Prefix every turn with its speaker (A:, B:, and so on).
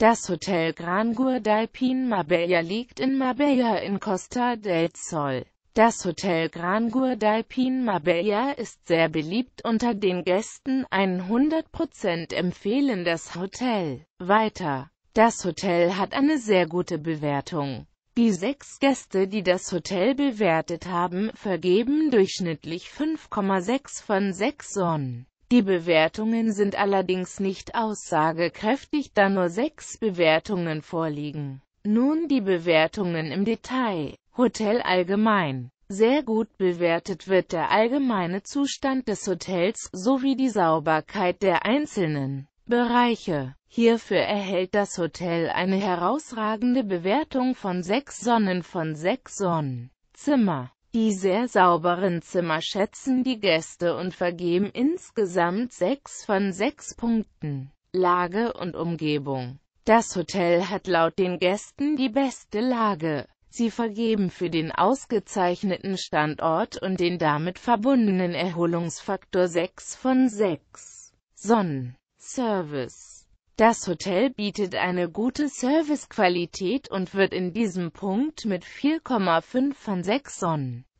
A: Das Hotel Grangur d'Alpin Marbella liegt in Marbella in Costa del Sol. Das Hotel Grangur d'Alpin Marbella ist sehr beliebt unter den Gästen, 100% empfehlen das Hotel. Weiter. Das Hotel hat eine sehr gute Bewertung. Die sechs Gäste, die das Hotel bewertet haben, vergeben durchschnittlich 5,6 von 6 Sonnen. Die Bewertungen sind allerdings nicht aussagekräftig, da nur sechs Bewertungen vorliegen. Nun die Bewertungen im Detail. Hotel allgemein. Sehr gut bewertet wird der allgemeine Zustand des Hotels sowie die Sauberkeit der einzelnen Bereiche. Hierfür erhält das Hotel eine herausragende Bewertung von sechs Sonnen von sechs Sonnen. Zimmer die sehr sauberen Zimmer schätzen die Gäste und vergeben insgesamt 6 von 6 Punkten. Lage und Umgebung Das Hotel hat laut den Gästen die beste Lage. Sie vergeben für den ausgezeichneten Standort und den damit verbundenen Erholungsfaktor 6 von 6. Sonnen Service das Hotel bietet eine gute Servicequalität und wird in diesem Punkt mit 4,5 von 6 Sonnen